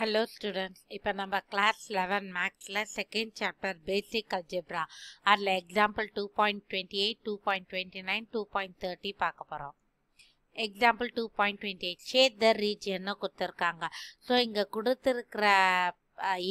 hello students, இப்போ நம்ம class eleven மேக்ஸில் செகண்ட் சாப்டர் பேசிக் அல்ஜெப்ரா அதில் example two 2.29, twenty eight two point twenty nine two point thirty பார்க்க போகிறோம் example two twenty eight த கொடுத்துருக்காங்க ஸோ இங்கே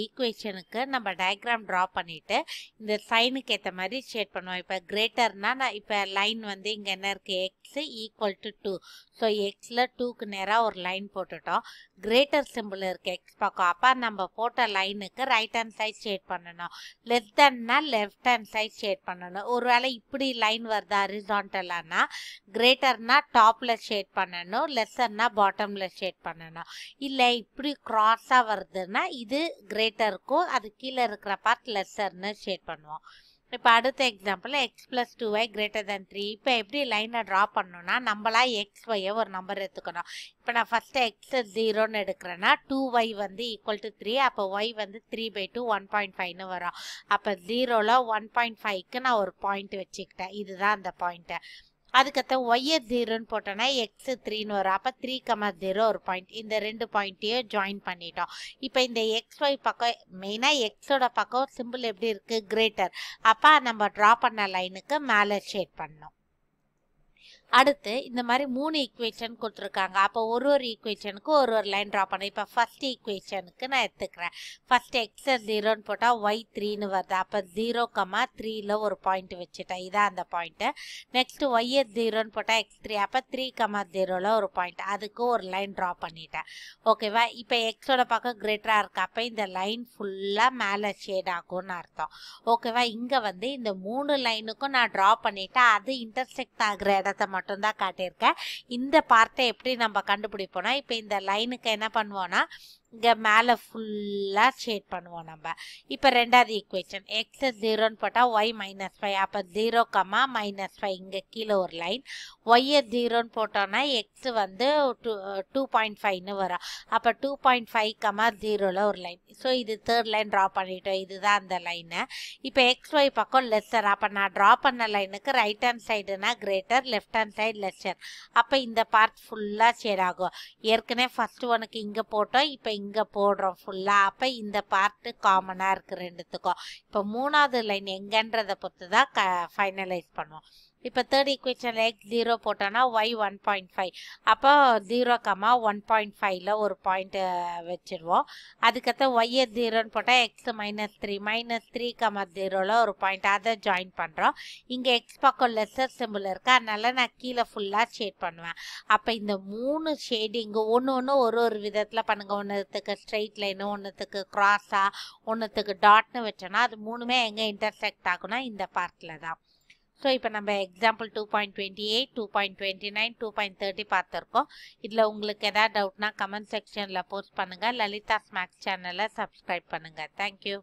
ஈக்குவேஷனுக்கு நம்ம டயக்ராம் ட்ரா பண்ணிவிட்டு இந்த சைனுக்கு ஏற்ற மாதிரி ஷேட் பண்ணுவோம் இப்போ கிரேட்டர்னால் நான் இப்போ லைன் வந்து இங்கே என்ன இருக்குது x equal to two so எக்ஸில் டூக்கு நேராக ஒரு லைன் போட்டுட்டோம் கிரேட்டர் சிம்பிள் இருக்குது எக்ஸ் பக்கம் அப்போ நம்ம போட்ட லைனுக்கு ரைட் ஹேண்ட் சைட் ஷேட் பண்ணணும் லெஃப்ட் ஹேண்ட்னா லெஃப்ட் ஹேண்ட் சைட் ஷேட் பண்ணணும் ஒரு வேளை இப்படி லைன் வருதா அரிசான்டலானா கிரேட்டர்னா டாப்பில் ஷேட் பண்ணணும் லெஸ்ஸர்னா பாட்டமில் ஷேட் பண்ணணும் இல்லை இப்படி க்ராஸாக வருதுன்னா இது கிரேட்டர் இருக்கோ அது கீழே இருக்கிற பார்ட் லெஸ்ஸர்னு ஷேட் பண்ணுவோம் இப்போ அடுத்த example x plus two y greater than three இப்போ எப்படி லைனை ட்ரா பண்ணணும்னா நம்மளா எக்ஸ் ஒய்யை ஒரு நம்பர் எடுத்துக்கணும் இப்போ நான் ஃபஸ்ட்டு எக்ஸ் ஜீரோன்னு எடுக்கிறேன்னா டூ ஒய் வந்து ஈக்குவல் டு த்ரீ அப்போ ஒய் வந்து three by two one point ஃபைவ்னு வரும் அப்போ ஜீரோவில் ஒன் பாயிண்ட் ஃபைவ்க்கு நான் ஒரு பாயிண்ட் வச்சுக்கிட்டேன் இதுதான் அந்த பாயிண்ட்டு அதுக்கத்த ஒய்யை ஜீரோன்னு போட்டோன்னா எக்ஸு த்ரீன்னு வரும் அப்போ த்ரீ கமா ஜீரோ ஒரு பாயிண்ட் இந்த ரெண்டு பாயிண்ட்டையும் ஜாயின் பண்ணிட்டோம் இப்போ இந்த எக்ஸ் ஒய் பக்கம் மெயினாக எக்ஸோட பக்கம் சிம்பிள் எப்படி இருக்குது கிரேட்டர் அப்போ நம்ம ட்ரா பண்ண லைனுக்கு மேலே ஷேட் பண்ணோம் அடுத்து இந்த மாதிரி மூணு ஈக்குவேஷன் கொடுத்துருக்காங்க அப்போ ஒரு ஒரு ஈக்குவேஷனுக்கு ஒரு ஒரு லைன் ட்ரா பண்ணேன் இப்போ ஃபஸ்ட் ஈக்குவேஷனுக்கு நான் எடுத்துக்கிறேன் ஃபஸ்ட் எக்ஸ் ஜீரோன்னு போட்டால் ஒய் த்ரீன்னு வருது அப்போ ஜீரோ கம்மா த்ரீயில் ஒரு பாயிண்ட் வச்சுட்டேன் இதான் அந்த பாயிண்ட்டு நெக்ஸ்ட்டு ஒய்எஸ் ஜீரோன்னு போட்டால் எக்ஸ் த்ரீ அப்போ த்ரீ கம்மா ஜீரோவில் ஒரு பாயிண்ட் அதுக்கு ஒரு லைன் ட்ரா பண்ணிட்டேன் ஓகேவா இப்போ எக்ஸோட பக்கம் கிரேட்டராக இருக்கு அப்போ இந்த லைன் ஃபுல்லாக மேலே ஷேட் ஆகும்னு அர்த்தம் ஓகேவா இங்கே வந்து இந்த மூணு லைனுக்கும் நான் ட்ரா பண்ணிவிட்டேன் அது இன்டர்செக்ட் ஆகிற இடத்த மட்டும் மட்டும்தான் காட்டியிருக்கேன் இந்த பார்ட்டை எப்படி நம்ம கண்டுபிடிப்போம்னா இப்போ இந்த லைனுக்கு என்ன பண்ணுவோன்னா இங்கே மேலே ஃபுல்லாக ஷேட் பண்ணுவோம் நம்ம இப்போ ரெண்டாவது ஈக்குவேஷன் எக்ஸ் ஜீரோன்னு போட்டால் ஒய் மைனஸ் ஃபைவ் அப்போ ஜீரோ கம்மா மைனஸ் ஃபைவ் இங்கே கீழே ஒரு லைன் ஒய்யை ஜீரோன்னு போட்டோன்னா எக்ஸ் வந்து டூ டூ பாயிண்ட் ஃபைவ்னு வரும் அப்போ டூ பாயிண்ட் ஃபைவ் கம்மா ஜீரோவில் ஒரு லைன் ஸோ இது தேர்ட் லைன் ட்ரா பண்ணிட்டோம் இதுதான் அந்த லைனு இப்போ எக்ஸ் ஒய் பக்கம் லெஸ்ஸர் அப்போ நான் ட்ரா பண்ண லைனுக்கு ரைட் ஹேண்ட் சைடுனா greater left hand side lesser அப்போ இந்த பார்ட் ஃபுல்லாக ஷேட் ஆகும் ஏற்கனவே ஃபஸ்ட் ஒனுக்கு இங்கே போட்டோம் இப்போ இங்கே போடுறோம் ஃபுல்லாக அப்போ இந்த பார்ட்டு காமனாக இருக்குது ரெண்டுத்துக்கும் இப்போ மூணாவது லைன் எங்கன்றதை பொறுத்து தான் க ஃபைனலைஸ் பண்ணுவோம் இப்போ தேர்ட் ஈக்குவேஷன் எக்ஸ் ஜீரோ போட்டோன்னா ஒய் ஒன் பாயிண்ட் ஃபைவ் அப்போ ஜீரோ கம்மா ஒன் பாயிண்ட் ஃபைவ்ல ஒரு பாயிண்ட்டு வச்சுருவோம் அதுக்கப்புறம் ஒய்யை ஜீரோன்னு போட்டால் x minus three minus three comma ஜீரோவில் ஒரு பாயிண்ட் அதை ஜாயின் பண்ணுறோம் இங்கே எக்ஸ் பக்கம் லெஸ்ஸர் சிம்பிள் இருக்குது அதனால நான் கீழே ஃபுல்லாக ஷேட் பண்ணுவேன் அப்போ இந்த மூணு ஷேடிங்கு ஒன்று ஒன்று ஒரு ஒரு விதத்தில் பண்ணுங்கள் ஒன்றுத்துக்கு ஸ்ட்ரெயிட் லைனு ஒன்றுத்துக்கு க்ராஸாக ஒன்றுத்துக்கு டாட்னு வச்சோன்னா அது மூணுமே எங்கே இன்டர்செக்ட் ஆகுனா இந்த பார்ட்டில் தான் ஸோ இப்போ நம்ம example two point twenty eight two point twenty nine two point thirty பார்த்துருக்கோம் இதில் உங்களுக்கு எதாவது டவுட்னா கமெண்ட் செக்ஷனில் போஸ்ட் பண்ணுங்கள் லலிதா ஸ்மாக்ஸ் சேனலை சப்ஸ்கிரைப் பண்ணுங்கள் தேங்க்யூ